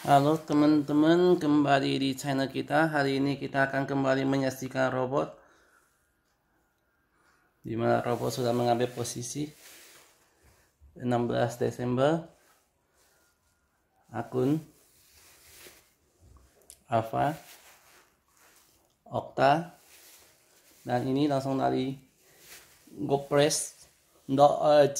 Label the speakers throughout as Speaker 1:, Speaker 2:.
Speaker 1: Halo teman-teman, kembali di channel kita. Hari ini kita akan kembali menyaksikan robot. dimana robot sudah mengambil posisi 16 Desember. Akun Alpha Okta dan ini langsung dari gopress.org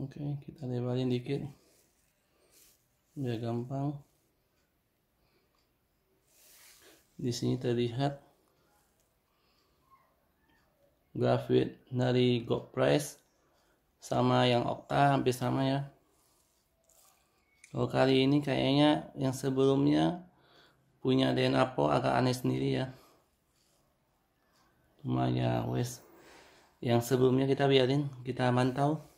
Speaker 1: oke kita lebarin dikit biar gampang di sini terlihat grafit dari gold price sama yang okta hampir sama ya kalau kali ini kayaknya yang sebelumnya punya DNA po agak aneh sendiri ya cuma ya wes yang sebelumnya kita biarin kita mantau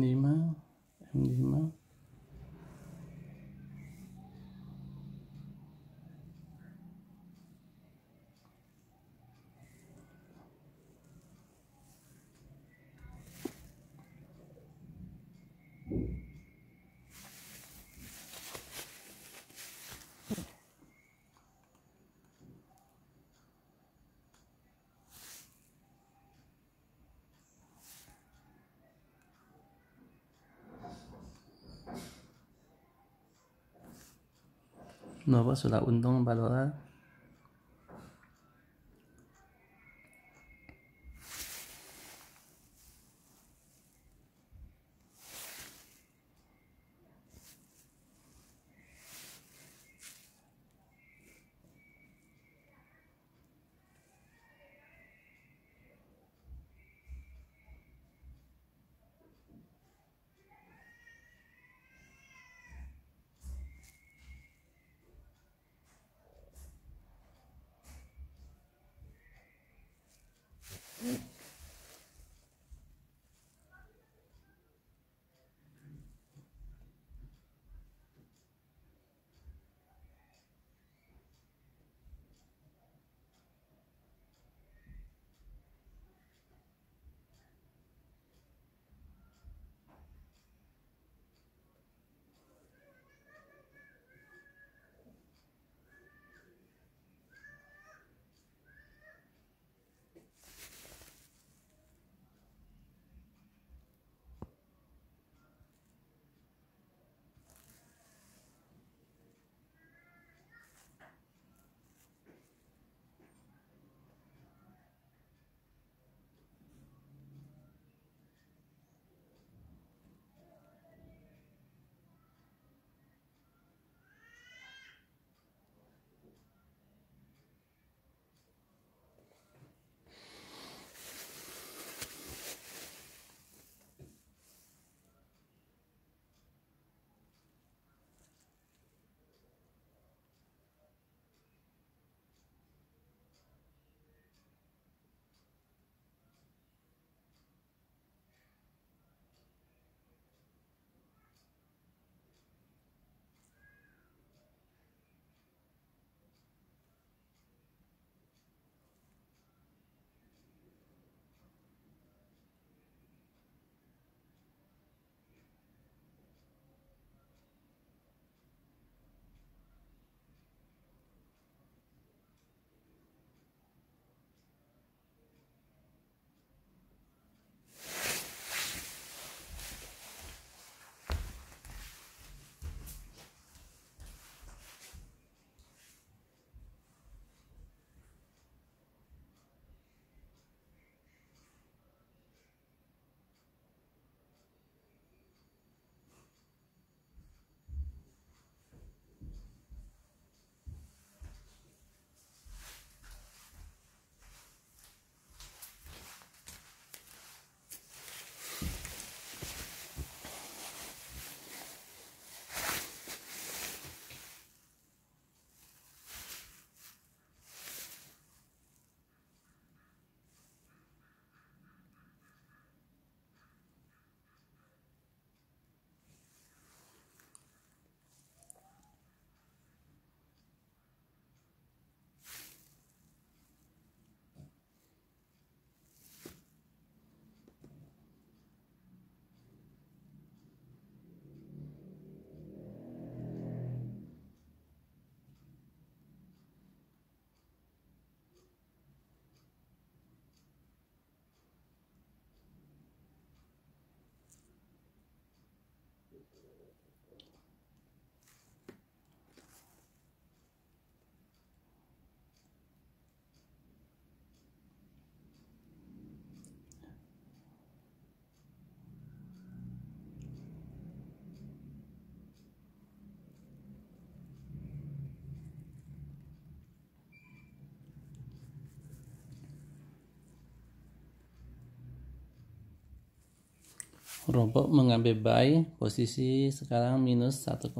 Speaker 1: Nima, Nima. nuevos o la don valorado. Robot mengambil buy posisi sekarang minus 1,8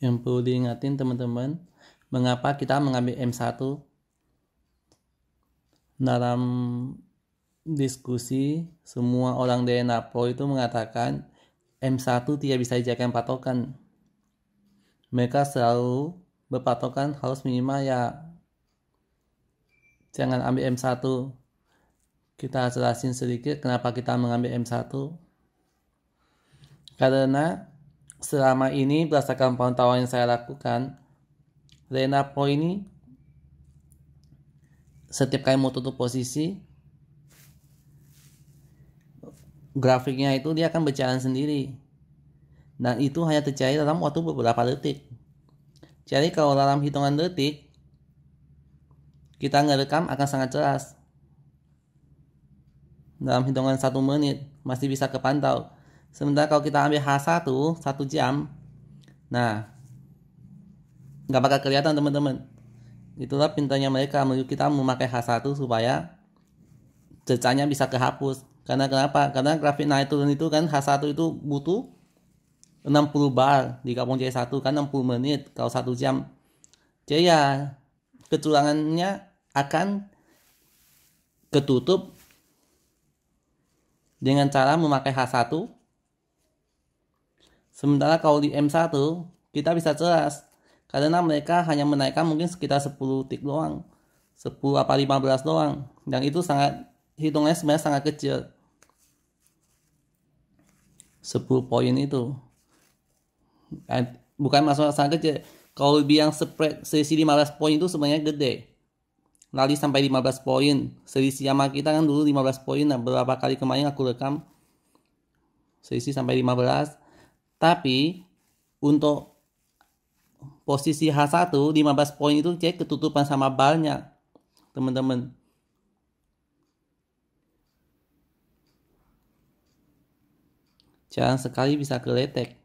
Speaker 1: yang perlu diingatin teman-teman mengapa kita mengambil M1 dalam diskusi semua orang dari Napo itu mengatakan M1 tidak bisa dijadikan patokan mereka selalu berpatokan harus minimal ya jangan ambil M1 kita jelasin sedikit kenapa kita mengambil M1 karena Selama ini berdasarkan pantauan yang saya lakukan, Pro ini setiap kali mau tutup posisi grafiknya itu dia akan berjalan sendiri dan itu hanya terjadi dalam waktu beberapa detik jadi kalau dalam hitungan detik kita ngerekam akan sangat jelas dalam hitungan satu menit masih bisa kepantau Sementara kalau kita ambil H1 1 jam, nah nggak bakal kelihatan teman-teman. Itulah pintanya mereka kita memakai H1 supaya cecanya bisa kehapus. Karena kenapa? Karena grafik naik turun itu kan H1 itu butuh 60 bar di kampung C1 kan 60 menit kalau 1 jam. Jadi ya kecurangannya akan ketutup dengan cara memakai H1 Sementara kalau di M1 kita bisa jelas karena mereka hanya menaikkan mungkin sekitar 10 tik doang. 10 apa 15 doang. Dan itu sangat hitungnya sebenarnya sangat kecil. 10 poin itu. Bukan masalah sangat kecil. Kalau yang spread selisih 15 poin itu sebenarnya gede. Lali sampai 15 poin. Selisih sama kita kan dulu 15 poin. Nah, berapa kali kemarin aku rekam selisih sampai 15 tapi untuk posisi H1 15 poin itu cek ketutupan sama banyak teman-teman Jangan sekali bisa keletek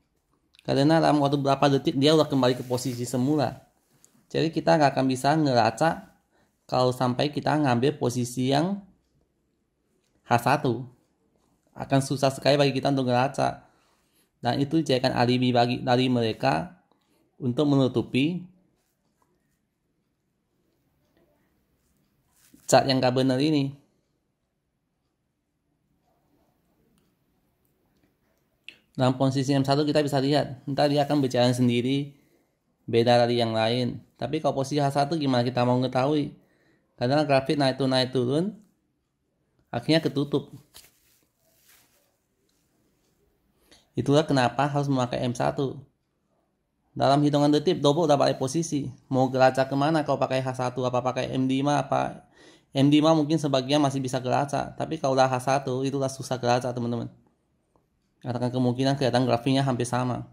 Speaker 1: karena dalam waktu berapa detik dia udah kembali ke posisi semula jadi kita nggak akan bisa ngeraca. kalau sampai kita ngambil posisi yang H1 akan susah sekali bagi kita untuk ngelacak dan itu dijadikan alibi bagi dari mereka untuk menutupi cat yang gak benar ini. Dalam posisi M1 kita bisa lihat, nanti dia akan berjalan sendiri, beda dari yang lain. Tapi kalau posisi H1 gimana kita mau mengetahui? karena grafik naik turun naik turun, akhirnya ketutup. Itulah kenapa harus memakai M1. Dalam hitungan detik, Dobo udah balik posisi. Mau gelacak kemana kau pakai H1, apa pakai M5, apa... M5 mungkin sebagian masih bisa gelacak. tapi kalau udah H1, itulah susah gelacak, teman-teman. Katakan kemungkinan kelihatan grafiknya hampir sama.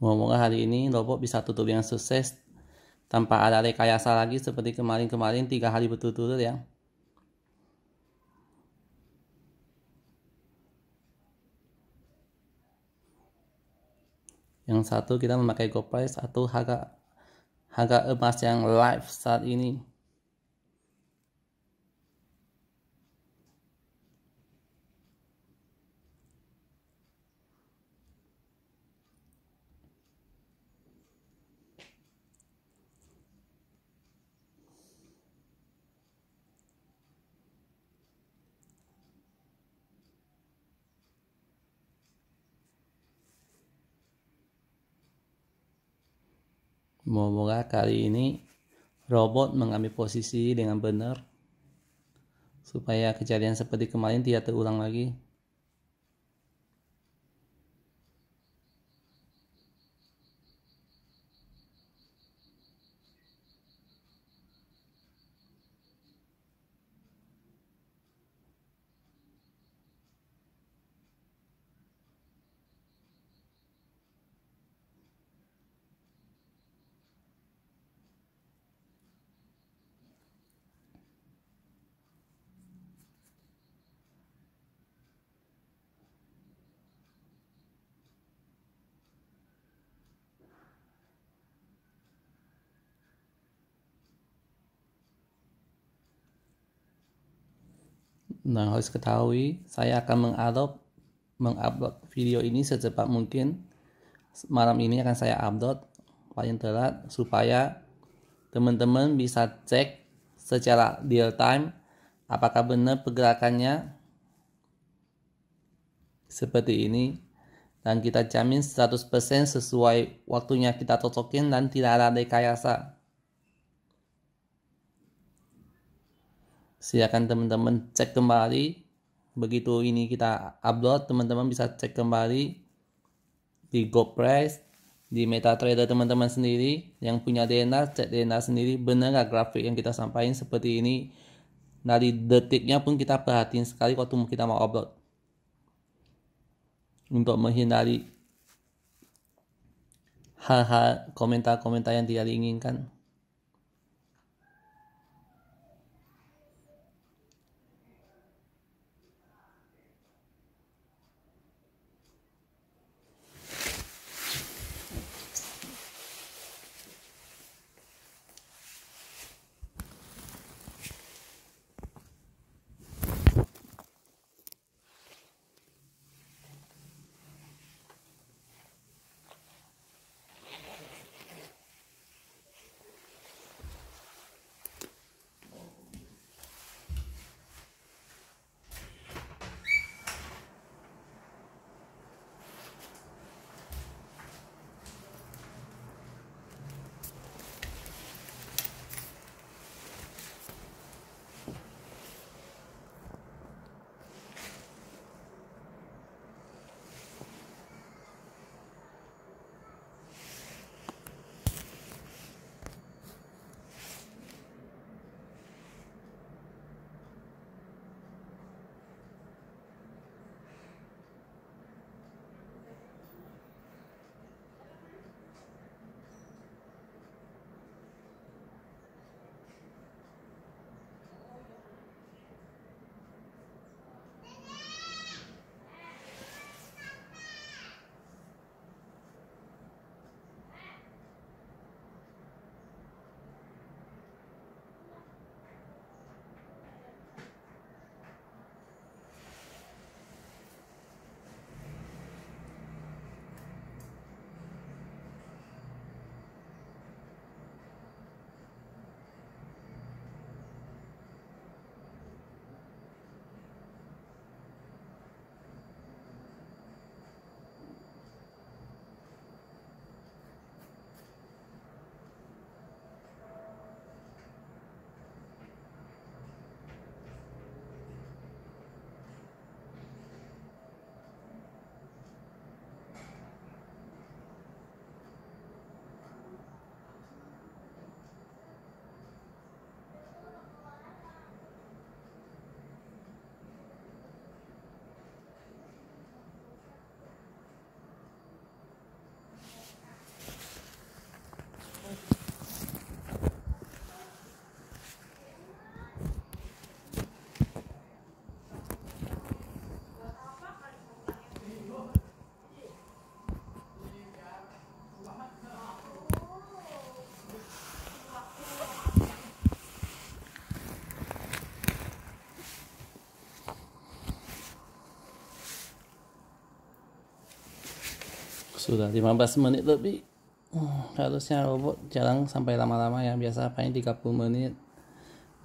Speaker 1: Moga-moga hari ini robot bisa tutup yang sukses tanpa ada rekayasa lagi seperti kemarin-kemarin tiga hari berturut-turut ya. Yang satu kita memakai gold price atau harga harga emas yang live saat ini. Semoga kali ini robot mengambil posisi dengan benar supaya kejadian seperti kemarin tidak terulang lagi. Nah, harus ketahui, saya akan mengadop, mengupload video ini secepat mungkin. Malam ini akan saya upload paling telat supaya teman-teman bisa cek secara real time apakah benar pergerakannya seperti ini dan kita jamin 100% sesuai waktunya kita cocokin dan tidak ada rekayasa. silakan teman-teman cek kembali begitu ini kita upload teman-teman bisa cek kembali di GoPrice di MetaTrader teman-teman sendiri yang punya DNA cek DNA sendiri benar nggak grafik yang kita sampaikan seperti ini nah, dari detiknya pun kita perhatiin sekali waktu kita mau upload untuk menghindari hal-hal komentar-komentar yang tidak diinginkan sudah 15 menit lebih hmm, harusnya robot jarang sampai lama-lama ya biasa paling 30 menit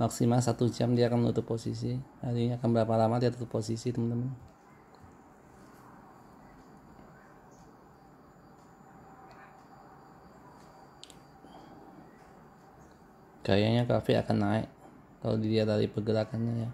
Speaker 1: maksimal satu jam dia akan menutup posisi hari ini akan berapa lama dia tutup posisi teman-teman kayaknya kafe akan naik kalau dilihat dari pergerakannya ya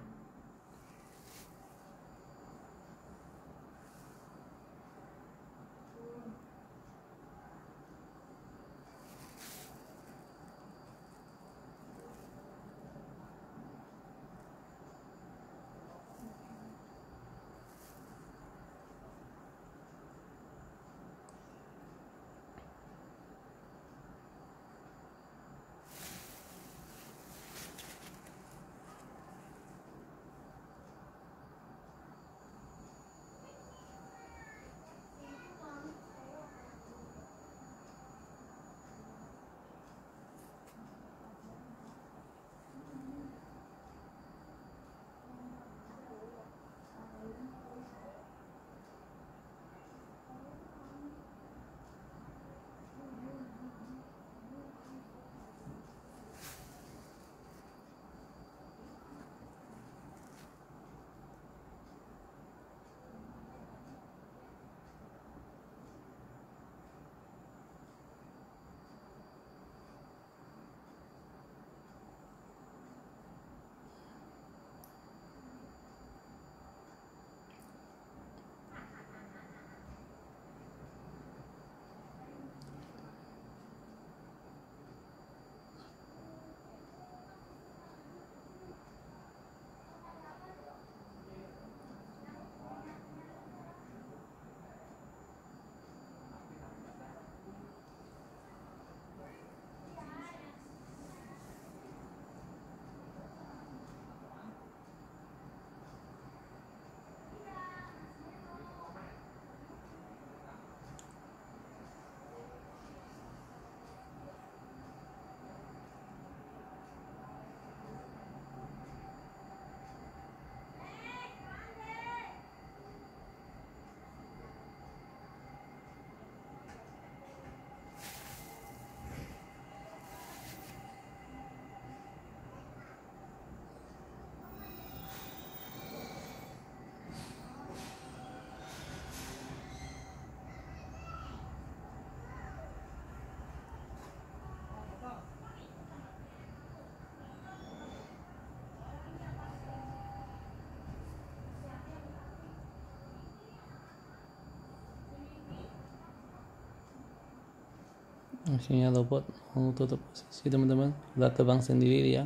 Speaker 1: akhirnya robot menutup posisi teman-teman udah terbang sendiri ya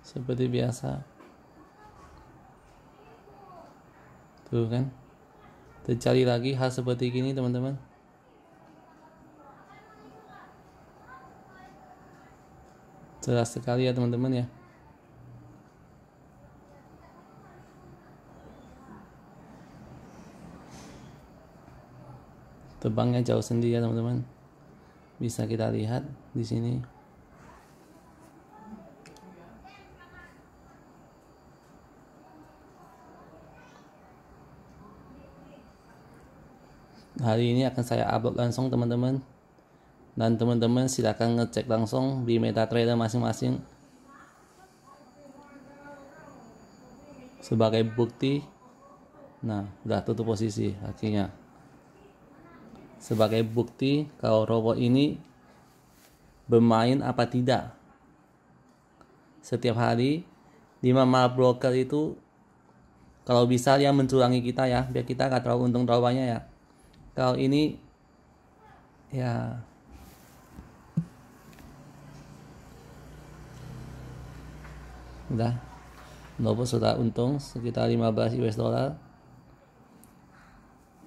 Speaker 1: seperti biasa tuh kan tercari lagi hal seperti gini teman-teman jelas sekali ya teman-teman ya terbangnya jauh sendiri ya teman-teman bisa kita lihat di sini hari ini akan saya upload langsung teman-teman dan teman-teman silahkan ngecek langsung di MetaTrader masing-masing sebagai bukti nah udah tutup posisi akhirnya sebagai bukti kalau robot ini bermain apa tidak. Setiap hari, di Mama broker itu kalau bisa yang mencurangi kita ya, biar kita nggak terlalu untung terlalu banyak ya. Kalau ini ya udah Lobos sudah untung sekitar 15 US dollar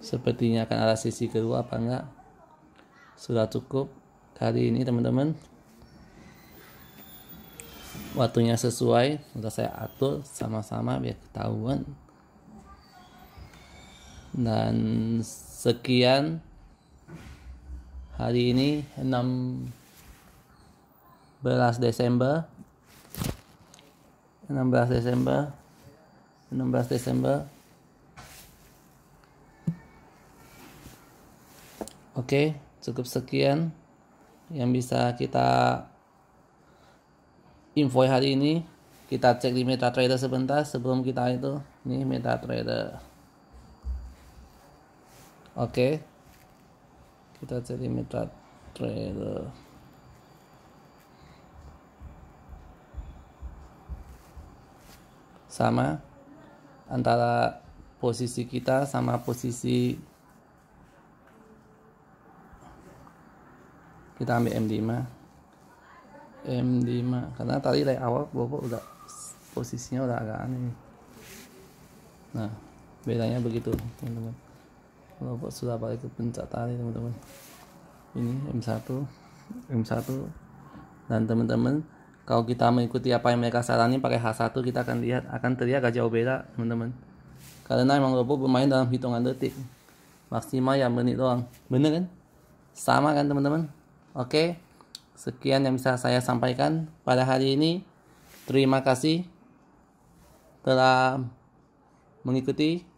Speaker 1: sepertinya akan ada sisi kedua apa enggak sudah cukup kali ini teman-teman waktunya sesuai sudah saya atur sama-sama biar ketahuan dan sekian hari ini 16 Desember 16 Desember 16 Desember Oke, cukup sekian yang bisa kita info hari ini. Kita cek di MetaTrader sebentar sebelum kita itu. Ini MetaTrader. Oke. Kita cek di MetaTrader. Sama antara posisi kita sama posisi kita ambil M5 M5 karena tadi dari awal bobo udah posisinya udah agak aneh nah bedanya begitu teman-teman bobo sudah balik ke puncak tadi teman-teman ini M1 M1 dan teman-teman kalau kita mengikuti apa yang mereka sarani pakai H1 kita akan lihat akan terlihat agak jauh beda teman-teman karena emang bobo bermain dalam hitungan detik maksimal ya menit doang bener kan sama kan teman-teman Oke, sekian yang bisa saya sampaikan pada hari ini. Terima kasih telah mengikuti